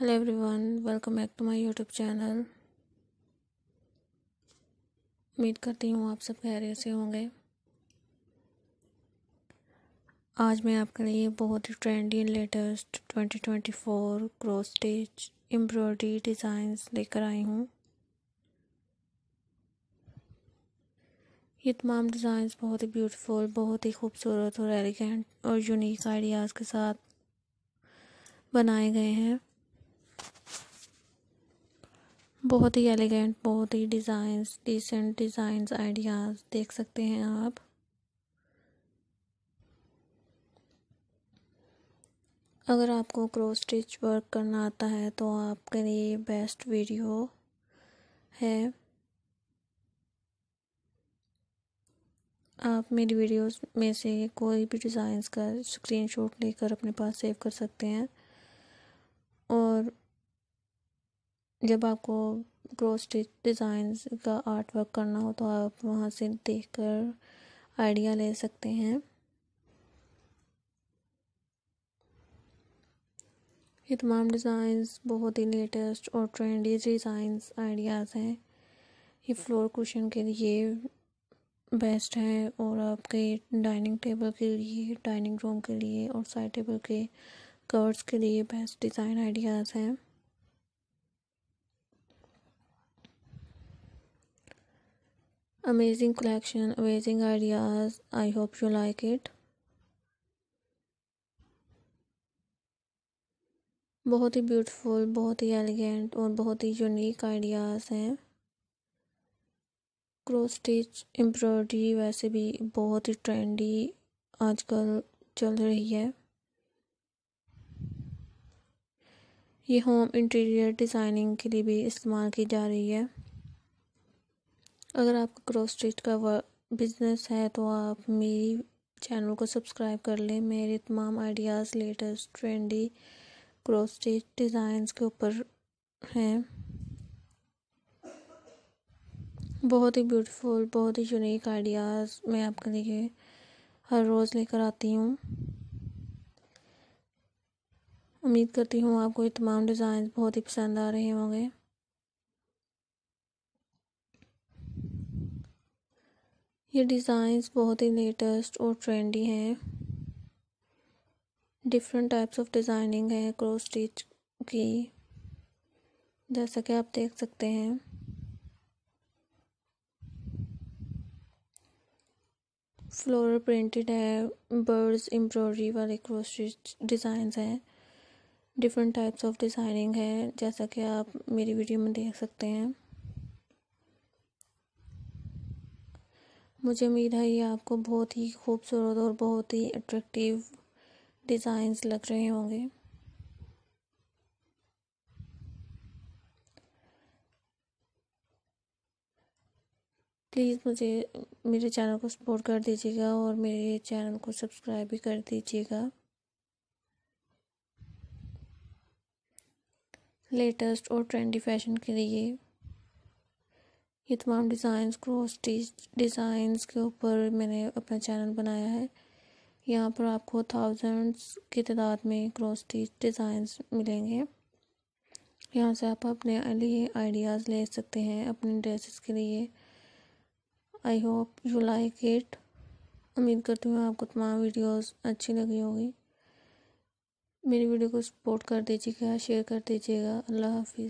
hello everyone welcome back to my YouTube channel उम्मीद करती हूँ आप सब खैरियत से होंगे आज मैं आपके लिए बहुत ही trendy latest 2024 cross stitch embroidery designs लेकर आई हूँ ये तमाम डिज़ाइंस बहुत ही ब्यूटीफुल बहुत ही खूबसूरत और एलिगेंट और यूनिक आइडियाज़ के साथ बनाए गए हैं बहुत ही एलिगेंट बहुत ही डिज़ाइंस डिसेंट डिज़ाइंस आइडियाज़ देख सकते हैं आप अगर आपको क्रॉस स्टिच वर्क करना आता है तो आपके लिए बेस्ट वीडियो है आप मेरी वीडियोस में से कोई भी डिज़ाइंस का स्क्रीनशॉट लेकर अपने पास सेव कर सकते हैं और जब आपको क्रॉस स्टिच डिज़ाइंस का आर्ट वर्क करना हो तो आप वहाँ से देख कर आइडिया ले सकते हैं ये तमाम डिज़ाइंस बहुत ही लेटेस्ट और ट्रेंडी डिज़ाइंस आइडियाज़ हैं ये फ्लोर कुशन के लिए बेस्ट है और आपके डाइनिंग टेबल के लिए डाइनिंग रूम के लिए और साइड टेबल के कवर्स के लिए बेस्ट डिज़ाइन आइडियाज़ हैं amazing collection amazing ideas i hope you like it बहुत ही ब्यूटीफुल बहुत ही एलिगेंट और बहुत ही यूनिक आइडियाज़ हैं क्रोस स्टिच एम्ब्रॉयडरी वैसे भी बहुत ही ट्रेंडी आजकल चल रही है ये होम इंटीरियर डिज़ाइनिंग के लिए भी इस्तेमाल की जा रही है अगर आपका क्रॉस स्टिच का बिजनेस है तो आप मेरी चैनल को सब्सक्राइब कर लें मेरे तमाम ideas latest trendy cross stitch designs के ऊपर हैं बहुत ही ब्यूटीफुल बहुत ही यूनिक आइडियाज़ मैं आपके लिए हर रोज़ लेकर आती हूँ उम्मीद करती हूँ आपको ये तमाम डिज़ाइन बहुत ही पसंद आ रहे होंगे ये डिज़ाइंस बहुत ही लेटेस्ट और ट्रेंडी हैं डिफरेंट टाइप्स ऑफ डिज़ाइनिंग है क्रॉस स्टिच की जैसा कि आप देख सकते हैं फ्लोर प्रिंटेड है बर्ड्स एम्ब्रॉयडरी वाले स्टिच डिज़ाइंस हैं डिफरेंट टाइप्स ऑफ डिज़ाइनिंग है जैसा कि आप मेरी वीडियो में देख सकते हैं मुझे उम्मीद है ये आपको बहुत ही खूबसूरत और बहुत ही अट्रैक्टिव डिज़ाइंस लग रहे होंगे प्लीज़ मुझे मेरे चैनल को सपोर्ट कर दीजिएगा और मेरे चैनल को सब्सक्राइब भी कर दीजिएगा लेटेस्ट और ट्रेंडी फैशन के लिए ये तमाम डिज़ाइंस क्रॉस स्टिच डिज़ाइंस के ऊपर मैंने अपना चैनल बनाया है यहाँ पर आपको थाउजेंड्स की तादाद में क्रॉस स्टिच डिज़ाइंस मिलेंगे यहाँ से आप अपने लिए आइडियाज़ ले सकते हैं अपने ड्रेसेस के लिए I hope you like it उम्मीद करती हूँ आपको तमाम वीडियोस अच्छी लगी होगी मेरी वीडियो को सपोर्ट कर दीजिएगा शेयर कर दीजिएगा अल्लाह हाफिज़